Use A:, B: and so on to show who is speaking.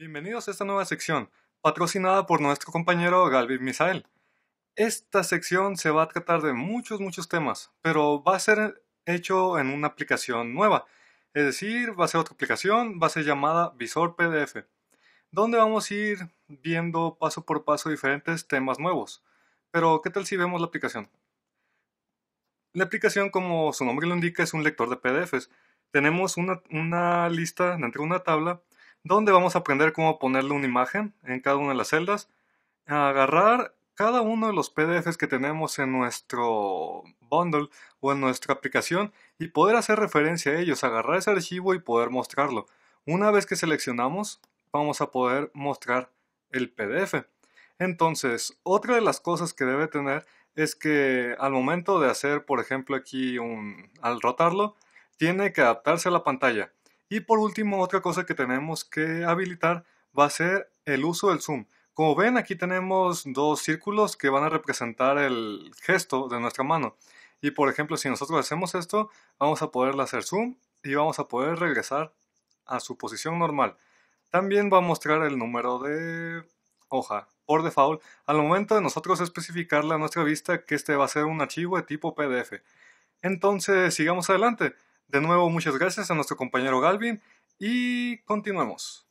A: Bienvenidos a esta nueva sección, patrocinada por nuestro compañero Galvin Misael. Esta sección se va a tratar de muchos, muchos temas, pero va a ser hecho en una aplicación nueva. Es decir, va a ser otra aplicación, va a ser llamada Visor PDF, donde vamos a ir viendo paso por paso diferentes temas nuevos. Pero, ¿qué tal si vemos la aplicación? La aplicación, como su nombre lo indica, es un lector de PDFs. Tenemos una, una lista dentro de una tabla donde vamos a aprender cómo ponerle una imagen en cada una de las celdas, agarrar cada uno de los PDFs que tenemos en nuestro bundle o en nuestra aplicación y poder hacer referencia a ellos, agarrar ese archivo y poder mostrarlo. Una vez que seleccionamos, vamos a poder mostrar el PDF. Entonces, otra de las cosas que debe tener es que al momento de hacer, por ejemplo, aquí un, al rotarlo, tiene que adaptarse a la pantalla. Y por último, otra cosa que tenemos que habilitar va a ser el uso del zoom. Como ven, aquí tenemos dos círculos que van a representar el gesto de nuestra mano. Y por ejemplo, si nosotros hacemos esto, vamos a poder hacer zoom y vamos a poder regresar a su posición normal. También va a mostrar el número de hoja por default al momento de nosotros especificarle a nuestra vista que este va a ser un archivo de tipo PDF. Entonces, sigamos adelante. De nuevo, muchas gracias a nuestro compañero Galvin y continuamos.